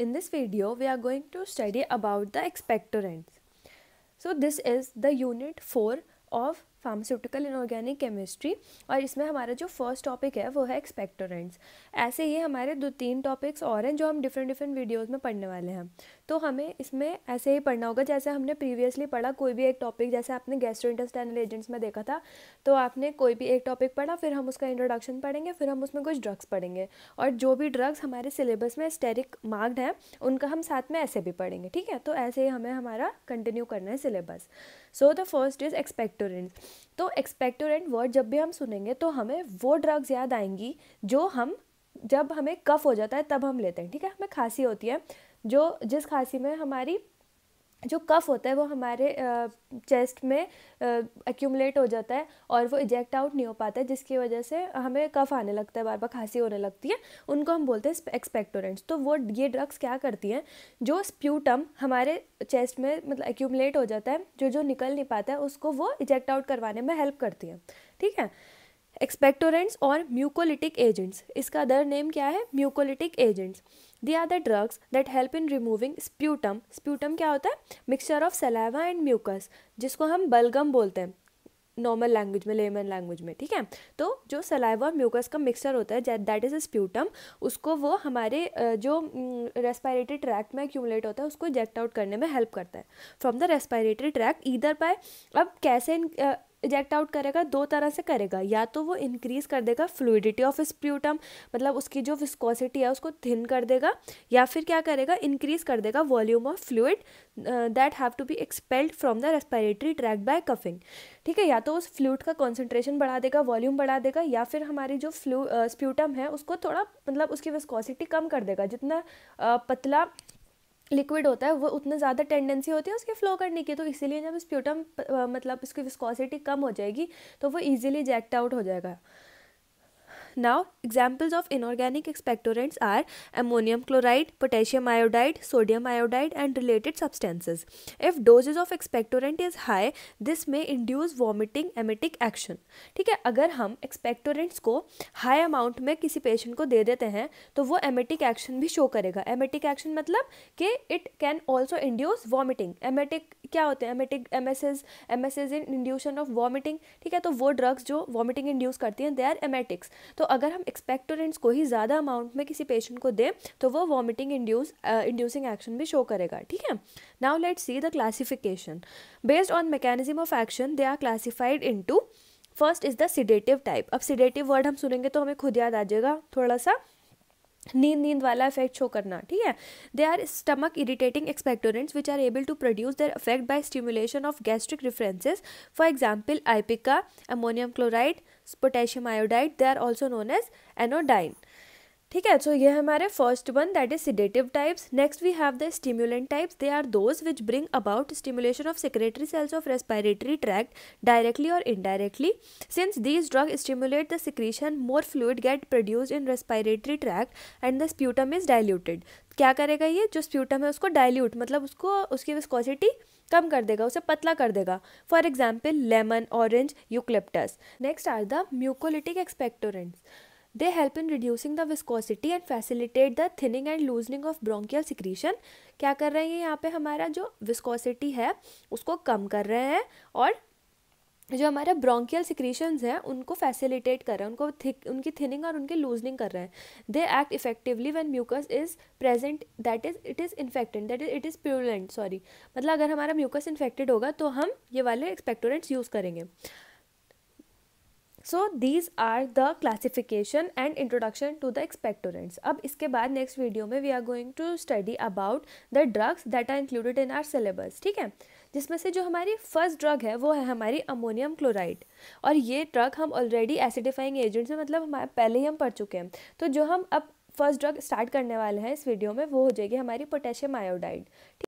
in this video we are going to study about the expectorants so this is the unit 4 of pharmaceutical inorganic chemistry और इसमें हमारा जो first topic है वो है expectorants ऐसे ही हमारे दो तीन टॉपिक्स और हैं जो हम डिफरेंट डिफरेंट वीडियोस में पढ़ने वाले हैं तो हमें इसमें ऐसे ही पढ़ना होगा जैसे हमने प्रीवियसली पढ़ा कोई भी एक टॉपिक जैसे आपने गैस्ट्रोइंटेस्टाइनल एजेंट्स में देखा था तो आपने कोई भी एक टॉपिक पढ़ा फिर हम उसका इंट्रोडक्शन पढ़ेंगे फिर हम उसमें कुछ ड्रग्स पढ़ेंगे और जो भी ड्रग्स हमारे सिलेबस में स्टेरिक मार्क्ड हैं उनका हम साथ में ऐसे भी पढ़ेंगे ठीक है तो ऐसे ही हमें हमारा कंटिन्यू करना है syllabus so the first is expectorants तो एक्सपेक्टोरेंट वर्ड जब भी हम सुनेंगे तो हमें वो ड्रग्स याद आएंगी जो हम जब हमें कफ हो जाता है तब हम लेते हैं ठीक है हमें खांसी होती है जो जिस खांसी में हमारी जो कफ होता है वो हमारे चेस्ट में एक्यूमलेट हो जाता है और वो इजेक्ट आउट नहीं हो पाता है जिसकी वजह से हमें कफ आने लगता है बार बार खांसी होने लगती है उनको हम बोलते हैं एक्सपेक्टोरेंट्स तो वो ये ड्रग्स क्या करती हैं जो स्प्यूटम हमारे चेस्ट में मतलब एक्यूमलेट हो जाता है जो जो निकल नहीं पाता है उसको वो इजेक्ट आउट करवाने में हेल्प करती हैं ठीक है एक्सपेक्टोरेंट्स और म्यूकोलिटिक एजेंट्स इसका अदर नेम क्या है mucolytic agents they are the drugs that help in removing sputum sputum क्या होता है mixture of saliva and mucus जिसको हम बलगम बोलते हैं नॉर्मल लैंग्वेज में लेमन लैंग्वेज में ठीक है तो जो सलाइवा और म्यूकस का मिक्सचर होता है दैट इज़ अ स्प्यूटम उसको वो हमारे जो रेस्पायरेटरी ट्रैक्ट में एक्यूमुलेट होता है उसको इजेक्ट आउट करने में हेल्प करता है from the respiratory tract either by अब कैसे इजेक्ट आउट करेगा दो तरह से करेगा या तो वो इंक्रीज़ कर देगा फ्लूडिटी ऑफ स्प्यूटम मतलब उसकी जो विस्कोसिटी है उसको थिन कर देगा या फिर क्या करेगा इंक्रीज़ कर देगा volume of fluid that have to be expelled from the respiratory tract by coughing ठीक है या तो उस फ्लूड का कॉन्सेंट्रेशन बढ़ा देगा वॉल्यूम बढ़ा देगा या फिर हमारी जो फ्लू स्प्यूटम uh, है उसको थोड़ा मतलब उसकी विस्कोसिटी कम कर देगा जितना uh, पतला लिक्विड होता है वो उतना ज़्यादा टेंडेंसी होती है उसके फ्लो करने की तो इसीलिए जब स्प्यूटम मतलब इसकी विस्कोसिटी कम हो जाएगी तो वो ईजिली जैक्ट आउट हो जाएगा Now, examples of inorganic expectorants are ammonium chloride, potassium iodide, sodium iodide and related substances. If doses of expectorant is high, this may induce vomiting emetic action. ठीक है अगर हम एक्सपेक्टोरेंट्स को high amount में किसी patient को दे देते हैं तो वो एमेटिक एक्शन भी शो करेगा एमेटिक एक्शन मतलब कि it can also induce vomiting emetic क्या होते हैं emetic M S E M S E in induction of vomiting ठीक है तो वो ड्रग्स जो वॉमिटिंग इंड्यूस करती हैं दे आर एमेटिक्स तो अगर हम एक्सपेक्टोरेंट्स को ही ज़्यादा अमाउंट में किसी पेशेंट को दें तो वो वॉमिटिंग इंड्यूस इंड्यूसिंग एक्शन भी शो करेगा ठीक है now let see the classification based on mechanism of action they are classified in first is the sedative type अब सिडेटिव वर्ड हम सुनेंगे तो हमें खुद याद आ जाएगा थोड़ा सा नींद नींद वाला इफेक्ट शो करना ठीक है they are stomach irritating expectorants which are able to produce their effect by stimulation of gastric references for example ipecac ammonium chloride potassium iodide they are also known as anodyne ठीक है so ये हमारे first one that is sedative types next we have the stimulant types they are those which bring about stimulation of secretory cells of respiratory tract directly और indirectly since these drug stimulate the secretion more fluid get produced in respiratory tract and the sputum is diluted क्या करेगा ये जो sputum है उसको dilute मतलब उसको उसकी विस्कोसिटी कम कर देगा उसे पतला कर देगा for example lemon orange eucalyptus next are the mucolytic expectorants They help in reducing the viscosity and facilitate the thinning and loosening of bronchial secretion. क्या कर रहे हैं यहाँ पे हमारा जो viscosity है उसको कम कर रहे हैं और जो हमारे ब्रोंकियल सिक्रीशंस हैं उनको फैसिलिटेट कर रहे हैं उनको थिक उनकी थिनिंग और उनकी लूजनिंग कर रहे हैं they act effectively when mucus is present that is it is infected that is it is purulent sorry मतलब अगर हमारा म्यूकस इन्फेक्टेड होगा तो हम ये वाले एक्सपेक्टोरेंट्स यूज़ करेंगे so these are the classification and introduction to the expectorants अब इसके बाद नेक्स्ट वीडियो में we are going to study about the drugs that are included in our syllabus ठीक है जिसमें से जो हमारी फर्स्ट ड्रग है वो है हमारी अमोनियम क्लोराइड और ये ड्रग हम ऑलरेडी एसिडिफाइंग एजेंट से मतलब हमारे पहले ही हम पढ़ चुके हैं तो जो हम अब फर्स्ट ड्रग स्टार्ट करने वाले हैं इस वीडियो में वो हो जाएगी हमारी पोटेशियम आयोडाइड